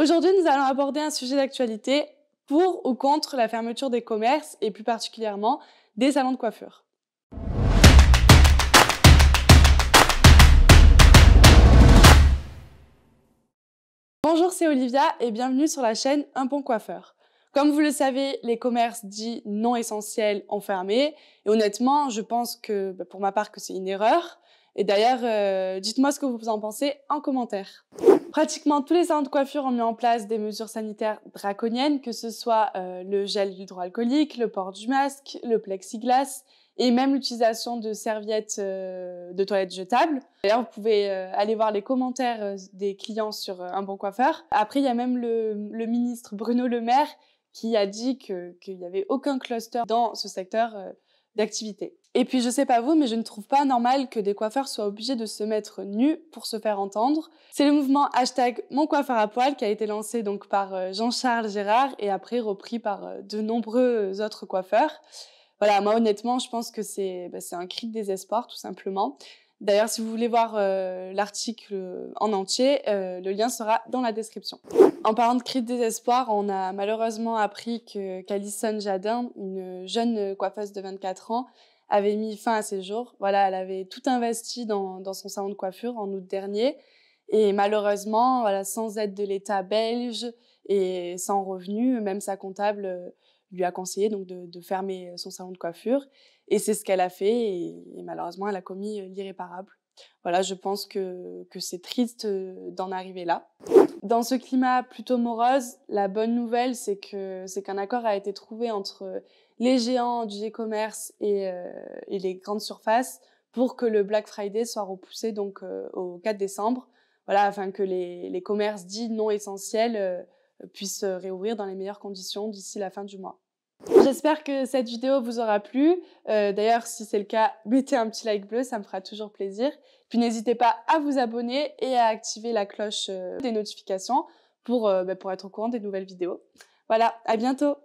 Aujourd'hui, nous allons aborder un sujet d'actualité pour ou contre la fermeture des commerces et plus particulièrement des salons de coiffure. Bonjour, c'est Olivia et bienvenue sur la chaîne Un pont coiffeur. Comme vous le savez, les commerces dits non essentiels ont fermé et honnêtement, je pense que bah, pour ma part que c'est une erreur. Et d'ailleurs, euh, dites-moi ce que vous en pensez en commentaire. Pratiquement tous les salons de coiffure ont mis en place des mesures sanitaires draconiennes, que ce soit euh, le gel hydroalcoolique, le port du masque, le plexiglas et même l'utilisation de serviettes euh, de toilettes jetables. D'ailleurs, vous pouvez euh, aller voir les commentaires des clients sur Un Bon Coiffeur. Après, il y a même le, ministre Bruno Le Maire qui a dit qu'il n'y avait aucun cluster dans ce secteur d'activité. Et puis, je sais pas vous, mais je ne trouve pas normal que des coiffeurs soient obligés de se mettre nus pour se faire entendre. C'est le mouvement hashtag Mon coiffeur à poil qui a été lancé donc par euh, Jean-Charles Gérard et après repris par euh, de nombreux autres coiffeurs. Voilà, moi honnêtement, je pense que c'est bah, c'est un cri de désespoir tout simplement. D'ailleurs, si vous voulez voir euh, l'article en entier, euh, le lien sera dans la description. En parlant de cri de désespoir, on a malheureusement appris qu'Alison Callison Jadin, une jeune coiffeuse de 24 ans, avait mis fin à ses jours. Voilà, elle avait tout investi dans, son salon de coiffure en août dernier. Et malheureusement, voilà, sans aide de l'État belge et sans revenus, même sa comptable euh, lui a conseillé donc de, fermer son salon de coiffure. Et c'est ce qu'elle a fait. Et, malheureusement, elle a commis euh, l'irréparable. Voilà, je pense que, que c'est triste euh, d'en arriver là. Dans ce climat plutôt morose, la bonne nouvelle, c'est que c'est qu'un accord a été trouvé entre les géants du e-commerce et, euh, les grandes surfaces pour que le Black Friday soit repoussé donc au 4 décembre. Voilà, afin que les, les commerces dits non essentiels puisse euh, réouvrir dans les meilleures conditions d'ici la fin du mois. J'espère que cette vidéo vous aura plu. Euh, d'ailleurs, si c'est le cas, mettez un petit like bleu, ça me fera toujours plaisir. Puis n'hésitez pas à vous abonner et à activer la cloche euh, des notifications pour, bah, pour être au courant des nouvelles vidéos. Voilà, à bientôt